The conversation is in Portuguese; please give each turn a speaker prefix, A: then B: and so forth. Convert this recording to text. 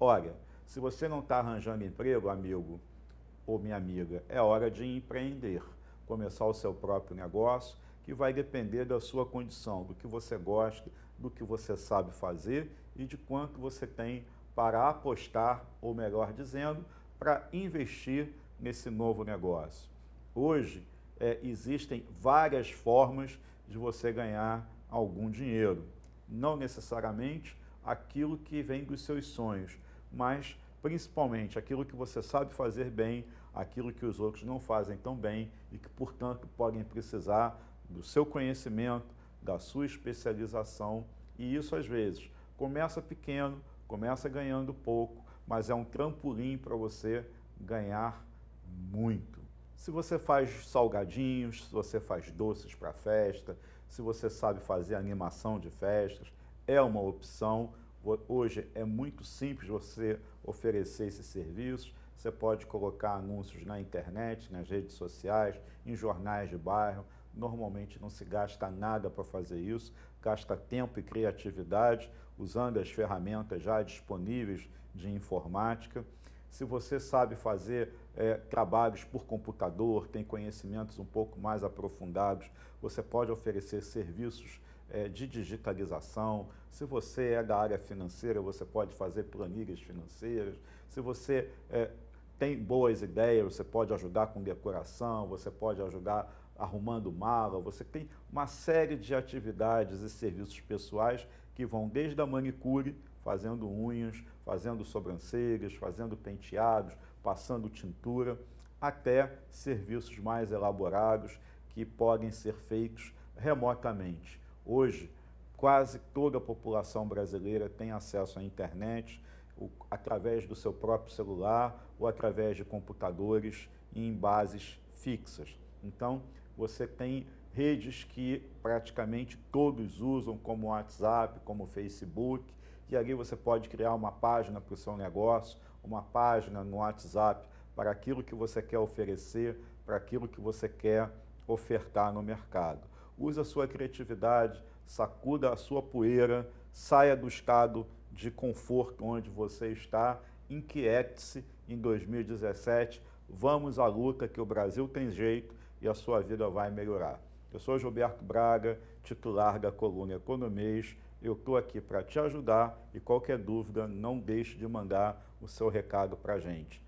A: Olha, se você não está arranjando emprego, amigo ou minha amiga, é hora de empreender, começar o seu próprio negócio, que vai depender da sua condição, do que você gosta, do que você sabe fazer e de quanto você tem para apostar, ou melhor dizendo, para investir nesse novo negócio. Hoje é, existem várias formas de você ganhar algum dinheiro, não necessariamente aquilo que vem dos seus sonhos, mas principalmente aquilo que você sabe fazer bem, aquilo que os outros não fazem tão bem e que, portanto, podem precisar do seu conhecimento, da sua especialização. E isso, às vezes, começa pequeno, começa ganhando pouco, mas é um trampolim para você ganhar muito. Se você faz salgadinhos, se você faz doces para festa, se você sabe fazer animação de festas, é uma opção Hoje é muito simples você oferecer esses serviços. Você pode colocar anúncios na internet, nas redes sociais, em jornais de bairro. Normalmente não se gasta nada para fazer isso, gasta tempo e criatividade usando as ferramentas já disponíveis de informática. Se você sabe fazer é, trabalhos por computador, tem conhecimentos um pouco mais aprofundados, você pode oferecer serviços é, de digitalização. Se você é da área financeira, você pode fazer planilhas financeiras. Se você é, tem boas ideias, você pode ajudar com decoração, você pode ajudar arrumando mala, você tem uma série de atividades e serviços pessoais que vão desde a manicure, fazendo unhas, fazendo sobrancelhas, fazendo penteados, passando tintura, até serviços mais elaborados que podem ser feitos remotamente. Hoje, quase toda a população brasileira tem acesso à internet através do seu próprio celular ou através de computadores em bases fixas. Então, você tem redes que praticamente todos usam, como WhatsApp, como Facebook, e ali você pode criar uma página para o seu negócio, uma página no WhatsApp para aquilo que você quer oferecer, para aquilo que você quer ofertar no mercado use a sua criatividade, sacuda a sua poeira, saia do estado de conforto onde você está, inquiete-se em 2017, vamos à luta que o Brasil tem jeito e a sua vida vai melhorar. Eu sou Gilberto Braga, titular da coluna Economês. Eu estou aqui para te ajudar e qualquer dúvida, não deixe de mandar o seu recado para a gente.